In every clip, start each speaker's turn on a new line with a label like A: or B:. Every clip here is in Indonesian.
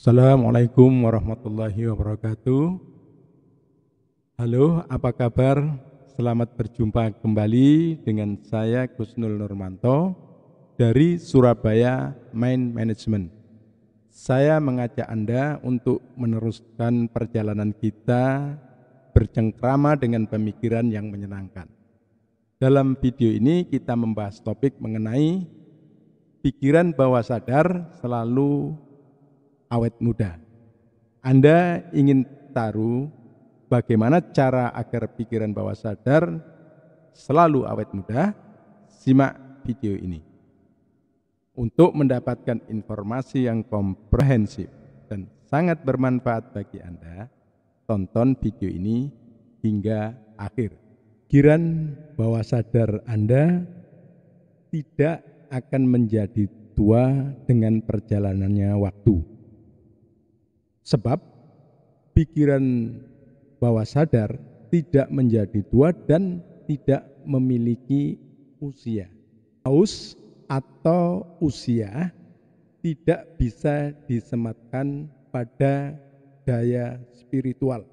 A: Assalamualaikum warahmatullahi wabarakatuh. Halo, apa kabar? Selamat berjumpa kembali dengan saya Gusnul Nurmanto dari Surabaya Mind Management. Saya mengajak Anda untuk meneruskan perjalanan kita bercengkrama dengan pemikiran yang menyenangkan. Dalam video ini kita membahas topik mengenai pikiran bawah sadar selalu awet muda. Anda ingin tahu bagaimana cara agar pikiran bawah sadar selalu awet muda? Simak video ini. Untuk mendapatkan informasi yang komprehensif dan sangat bermanfaat bagi Anda, tonton video ini hingga akhir. Pikiran bawah sadar Anda tidak akan menjadi tua dengan perjalanannya waktu Sebab pikiran bawah sadar tidak menjadi tua dan tidak memiliki usia. Aus atau usia tidak bisa disematkan pada daya spiritual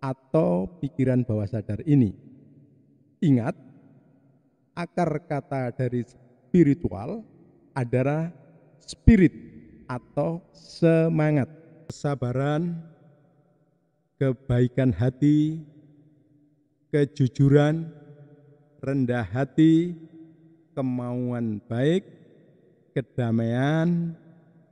A: atau pikiran bawah sadar ini. Ingat, akar kata dari spiritual adalah spirit atau semangat kesabaran, kebaikan hati, kejujuran, rendah hati, kemauan baik, kedamaian,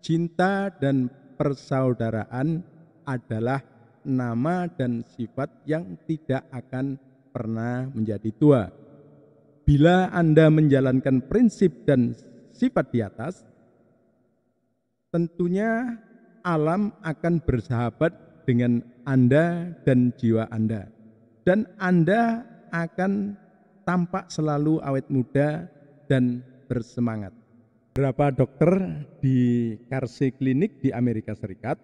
A: cinta dan persaudaraan adalah nama dan sifat yang tidak akan pernah menjadi tua. Bila Anda menjalankan prinsip dan sifat di atas, tentunya alam akan bersahabat dengan Anda dan jiwa Anda. Dan Anda akan tampak selalu awet muda dan bersemangat. Berapa dokter di karsi Klinik di Amerika Serikat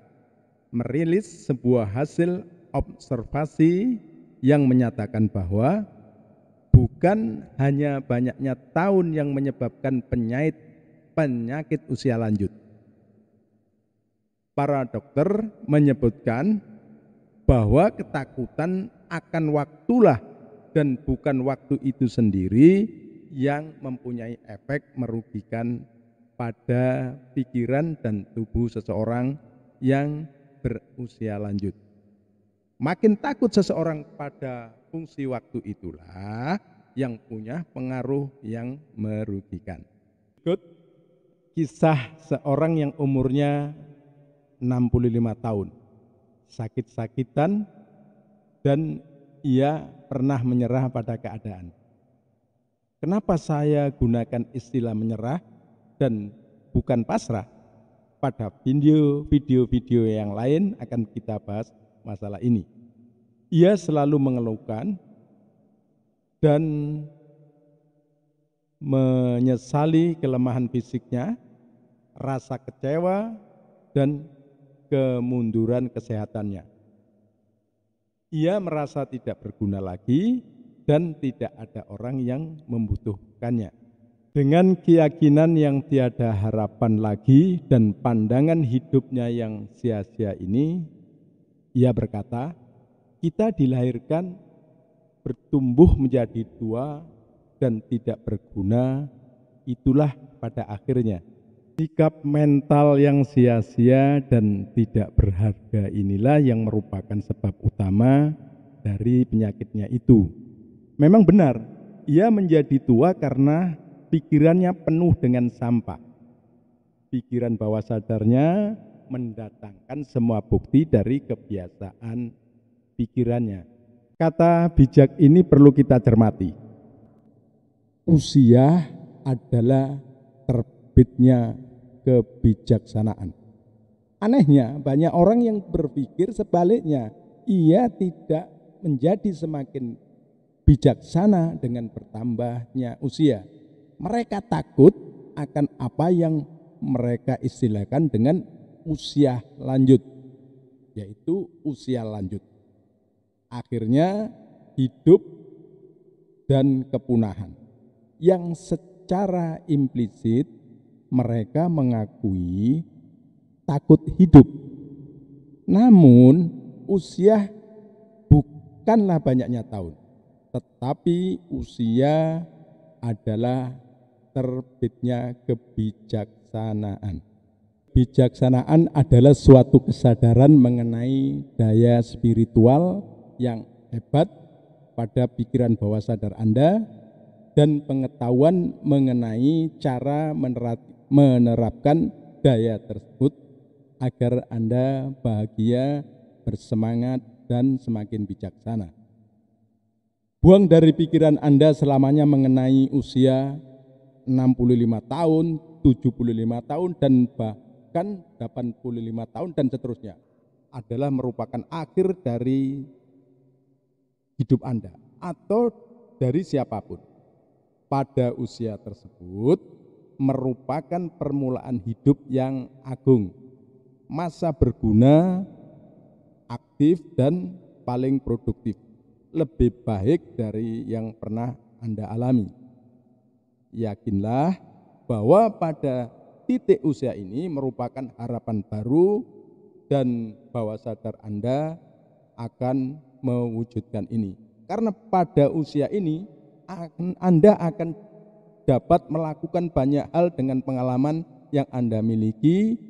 A: merilis sebuah hasil observasi yang menyatakan bahwa bukan hanya banyaknya tahun yang menyebabkan penyakit penyakit usia lanjut, Para dokter menyebutkan bahwa ketakutan akan waktulah dan bukan waktu itu sendiri yang mempunyai efek merugikan pada pikiran dan tubuh seseorang yang berusia lanjut. Makin takut seseorang pada fungsi waktu itulah yang punya pengaruh yang merugikan. Good. Kisah seorang yang umurnya 65 tahun. Sakit-sakitan dan ia pernah menyerah pada keadaan. Kenapa saya gunakan istilah menyerah dan bukan pasrah? Pada video-video video yang lain akan kita bahas masalah ini. Ia selalu mengeluhkan dan menyesali kelemahan fisiknya, rasa kecewa, dan kemunduran kesehatannya. Ia merasa tidak berguna lagi dan tidak ada orang yang membutuhkannya. Dengan keyakinan yang tiada harapan lagi dan pandangan hidupnya yang sia-sia ini, ia berkata, "Kita dilahirkan bertumbuh menjadi tua dan tidak berguna, itulah pada akhirnya Sikap mental yang sia-sia dan tidak berharga inilah yang merupakan sebab utama dari penyakitnya itu. Memang benar, ia menjadi tua karena pikirannya penuh dengan sampah. Pikiran bawah sadarnya mendatangkan semua bukti dari kebiasaan pikirannya. Kata bijak ini perlu kita cermati. Usia adalah terbitnya kebijaksanaan. Anehnya, banyak orang yang berpikir sebaliknya, ia tidak menjadi semakin bijaksana dengan bertambahnya usia. Mereka takut akan apa yang mereka istilahkan dengan usia lanjut, yaitu usia lanjut. Akhirnya hidup dan kepunahan yang secara implisit mereka mengakui takut hidup. Namun usia bukanlah banyaknya tahun, tetapi usia adalah terbitnya kebijaksanaan. Bijaksanaan adalah suatu kesadaran mengenai daya spiritual yang hebat pada pikiran bawah sadar Anda dan pengetahuan mengenai cara menerapkan daya tersebut agar Anda bahagia, bersemangat, dan semakin bijaksana. Buang dari pikiran Anda selamanya mengenai usia 65 tahun, 75 tahun, dan bahkan 85 tahun dan seterusnya adalah merupakan akhir dari hidup Anda atau dari siapapun pada usia tersebut merupakan permulaan hidup yang agung. Masa berguna, aktif dan paling produktif. Lebih baik dari yang pernah Anda alami. Yakinlah bahwa pada titik usia ini merupakan harapan baru dan bahwa sadar Anda akan mewujudkan ini. Karena pada usia ini anda akan dapat melakukan banyak hal dengan pengalaman yang Anda miliki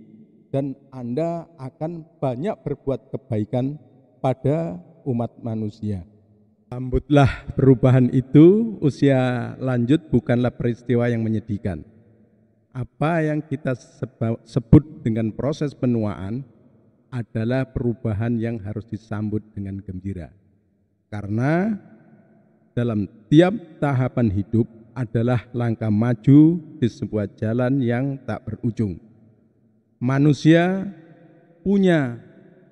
A: dan Anda akan banyak berbuat kebaikan pada umat manusia. Sambutlah perubahan itu, usia lanjut bukanlah peristiwa yang menyedihkan. Apa yang kita sebut dengan proses penuaan adalah perubahan yang harus disambut dengan gembira. Karena dalam tiap tahapan hidup adalah langkah maju di sebuah jalan yang tak berujung. Manusia punya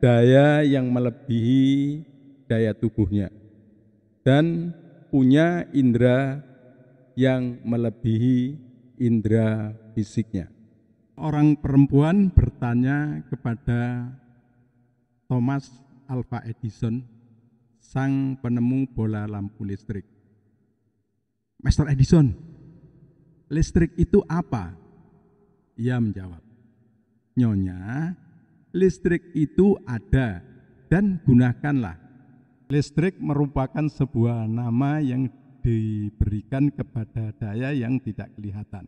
A: daya yang melebihi daya tubuhnya dan punya indera yang melebihi indera fisiknya. Orang perempuan bertanya kepada Thomas Alva Edison sang penemu bola lampu listrik. Master Edison, listrik itu apa? Ia menjawab, Nyonya, listrik itu ada dan gunakanlah. Listrik merupakan sebuah nama yang diberikan kepada daya yang tidak kelihatan,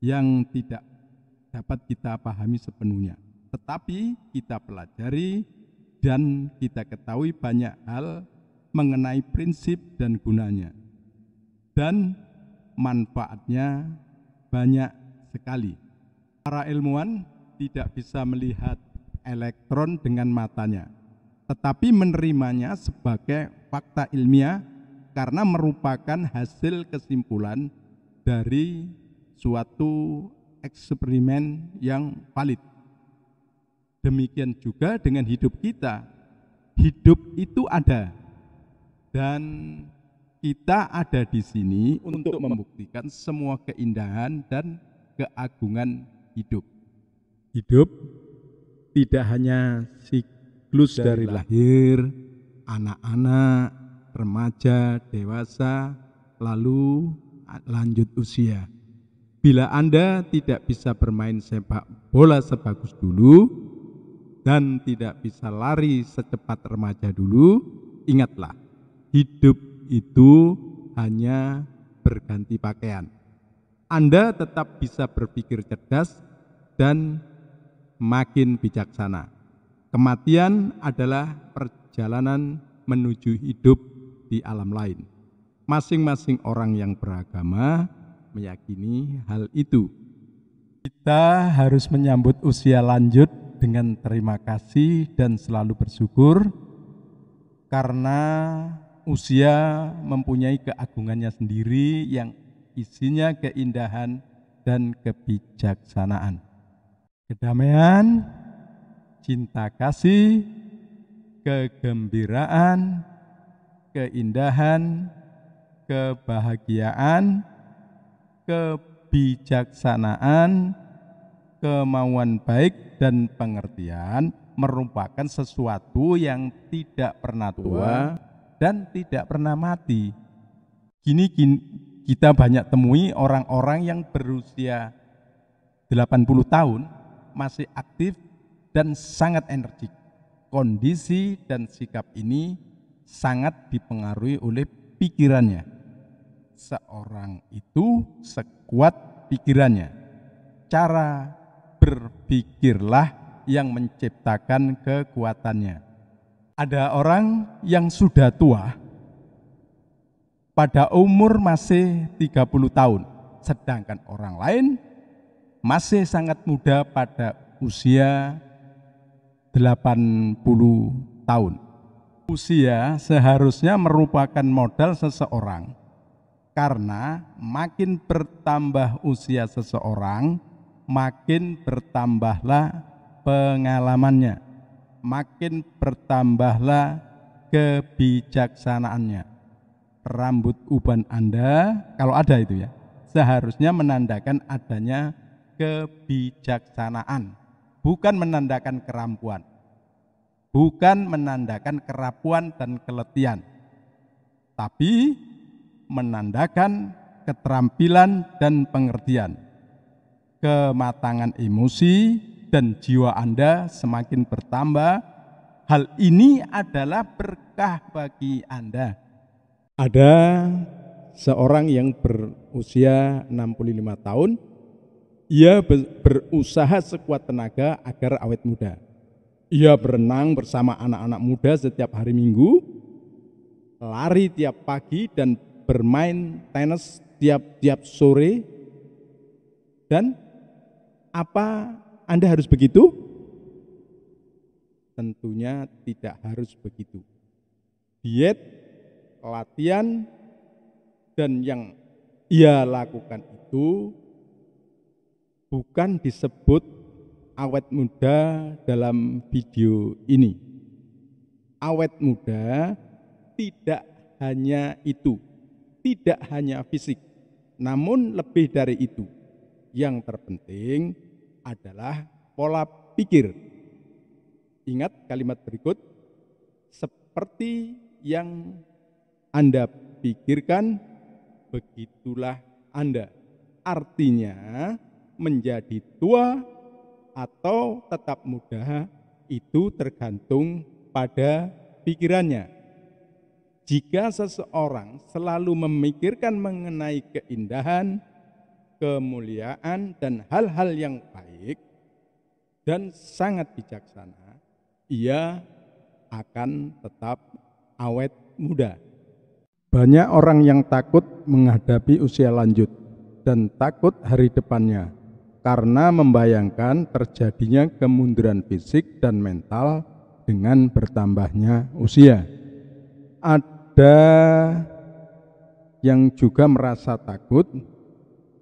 A: yang tidak dapat kita pahami sepenuhnya. Tetapi kita pelajari dan kita ketahui banyak hal mengenai prinsip dan gunanya. Dan manfaatnya banyak sekali. Para ilmuwan tidak bisa melihat elektron dengan matanya, tetapi menerimanya sebagai fakta ilmiah karena merupakan hasil kesimpulan dari suatu eksperimen yang valid. Demikian juga dengan hidup kita. Hidup itu ada dan kita ada di sini untuk membuktikan semua keindahan dan keagungan hidup. Hidup tidak hanya siklus dari, dari lahir, anak-anak, remaja, dewasa, lalu lanjut usia. Bila Anda tidak bisa bermain sepak bola sebagus dulu, dan tidak bisa lari secepat remaja dulu, ingatlah, hidup itu hanya berganti pakaian. Anda tetap bisa berpikir cerdas dan makin bijaksana. Kematian adalah perjalanan menuju hidup di alam lain. Masing-masing orang yang beragama meyakini hal itu. Kita harus menyambut usia lanjut dengan terima kasih dan selalu bersyukur karena usia mempunyai keagungannya sendiri yang isinya keindahan dan kebijaksanaan. Kedamaian, cinta kasih, kegembiraan, keindahan, kebahagiaan, kebijaksanaan, kemauan baik, dan pengertian merupakan sesuatu yang tidak pernah tua dan tidak pernah mati. Kini kita banyak temui orang-orang yang berusia 80 tahun masih aktif dan sangat energik. Kondisi dan sikap ini sangat dipengaruhi oleh pikirannya. Seorang itu sekuat pikirannya, cara berpikirlah yang menciptakan kekuatannya. Ada orang yang sudah tua, pada umur masih 30 tahun, sedangkan orang lain masih sangat muda pada usia 80 tahun. Usia seharusnya merupakan modal seseorang karena makin bertambah usia seseorang, makin bertambahlah pengalamannya, makin bertambahlah kebijaksanaannya. Rambut uban Anda, kalau ada itu ya, seharusnya menandakan adanya kebijaksanaan, bukan menandakan kerampuan, bukan menandakan kerapuan dan keletian, tapi menandakan keterampilan dan pengertian kematangan emosi dan jiwa Anda semakin bertambah. Hal ini adalah berkah bagi Anda. Ada seorang yang berusia 65 tahun. Ia berusaha sekuat tenaga agar awet muda. Ia berenang bersama anak-anak muda setiap hari Minggu, lari tiap pagi dan bermain tenis tiap-tiap sore dan apa Anda harus begitu? Tentunya tidak harus begitu. Diet, latihan, dan yang ia lakukan itu bukan disebut awet muda dalam video ini. Awet muda tidak hanya itu, tidak hanya fisik, namun lebih dari itu. Yang terpenting, adalah pola pikir. Ingat kalimat berikut, seperti yang Anda pikirkan, begitulah Anda. Artinya, menjadi tua atau tetap muda itu tergantung pada pikirannya. Jika seseorang selalu memikirkan mengenai keindahan, kemuliaan, dan hal-hal yang baik, dan sangat bijaksana, ia akan tetap awet muda. Banyak orang yang takut menghadapi usia lanjut dan takut hari depannya karena membayangkan terjadinya kemunduran fisik dan mental dengan bertambahnya usia. Ada yang juga merasa takut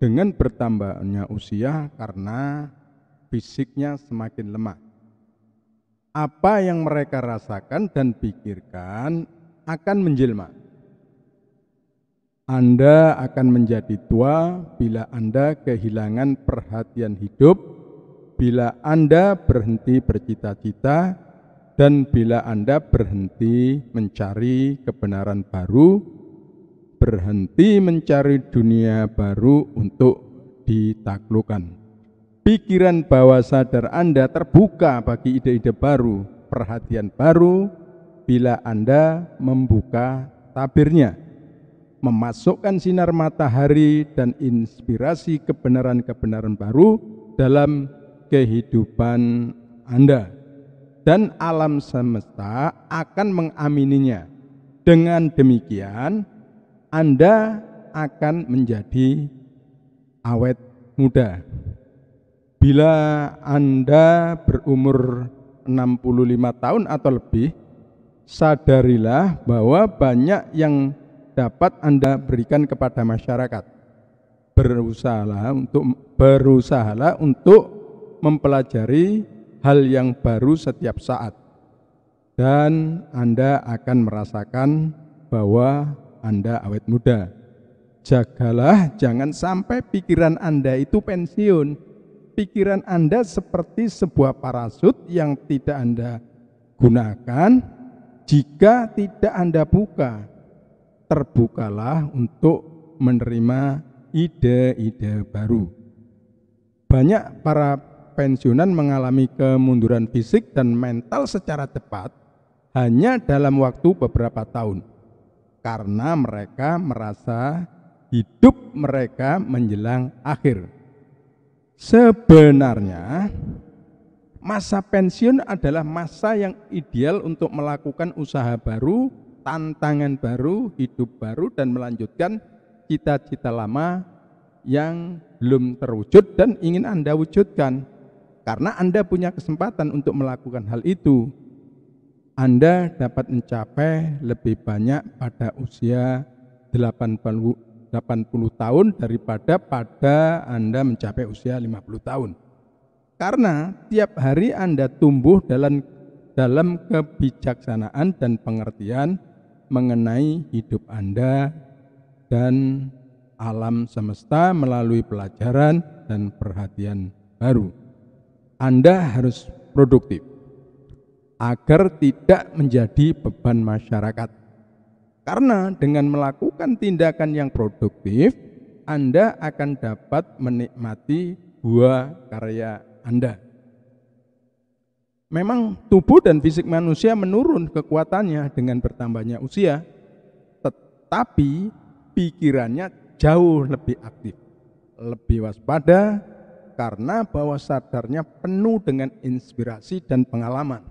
A: dengan bertambahnya usia karena fisiknya semakin lemah. Apa yang mereka rasakan dan pikirkan akan menjelma. Anda akan menjadi tua bila Anda kehilangan perhatian hidup, bila Anda berhenti bercita-cita, dan bila Anda berhenti mencari kebenaran baru berhenti mencari dunia baru untuk ditaklukkan. Pikiran bawah sadar Anda terbuka bagi ide-ide baru, perhatian baru, bila Anda membuka tabirnya, memasukkan sinar matahari dan inspirasi kebenaran-kebenaran baru dalam kehidupan Anda. Dan alam semesta akan mengamininya. Dengan demikian, anda akan menjadi awet muda. Bila Anda berumur 65 tahun atau lebih, sadarilah bahwa banyak yang dapat Anda berikan kepada masyarakat. Berusahalah untuk berusahalah untuk mempelajari hal yang baru setiap saat dan Anda akan merasakan bahwa anda awet muda. Jagalah jangan sampai pikiran Anda itu pensiun. Pikiran Anda seperti sebuah parasut yang tidak Anda gunakan jika tidak Anda buka. Terbukalah untuk menerima ide-ide baru. Banyak para pensiunan mengalami kemunduran fisik dan mental secara cepat hanya dalam waktu beberapa tahun karena mereka merasa hidup mereka menjelang akhir. Sebenarnya masa pensiun adalah masa yang ideal untuk melakukan usaha baru, tantangan baru, hidup baru dan melanjutkan cita-cita lama yang belum terwujud dan ingin Anda wujudkan. Karena Anda punya kesempatan untuk melakukan hal itu. Anda dapat mencapai lebih banyak pada usia 80, 80 tahun daripada pada Anda mencapai usia 50 tahun. Karena tiap hari Anda tumbuh dalam dalam kebijaksanaan dan pengertian mengenai hidup Anda dan alam semesta melalui pelajaran dan perhatian baru. Anda harus produktif agar tidak menjadi beban masyarakat. Karena dengan melakukan tindakan yang produktif, Anda akan dapat menikmati buah karya Anda. Memang tubuh dan fisik manusia menurun kekuatannya dengan bertambahnya usia, tetapi pikirannya jauh lebih aktif, lebih waspada, karena bawah sadarnya penuh dengan inspirasi dan pengalaman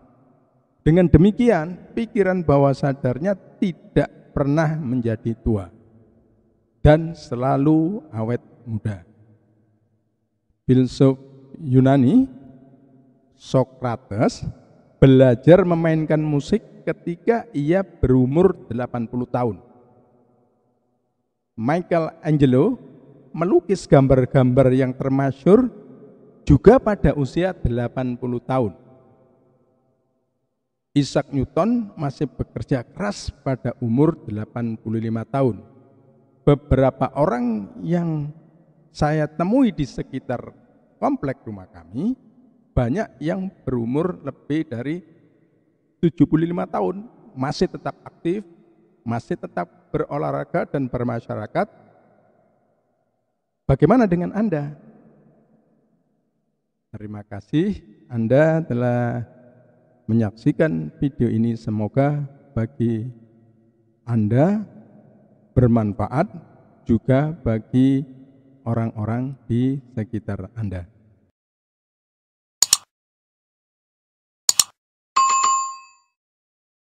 A: dengan demikian, pikiran bawah sadarnya tidak pernah menjadi tua dan selalu awet muda. Filsuf Yunani Sokrates belajar memainkan musik ketika ia berumur 80 tahun. Michael Angelo melukis gambar-gambar yang termasyur juga pada usia 80 tahun. Isaac Newton masih bekerja keras pada umur 85 tahun. Beberapa orang yang saya temui di sekitar komplek rumah kami banyak yang berumur lebih dari 75 tahun masih tetap aktif, masih tetap berolahraga dan bermasyarakat. Bagaimana dengan Anda? Terima kasih Anda telah menyaksikan video ini semoga bagi Anda bermanfaat juga bagi orang-orang di sekitar Anda.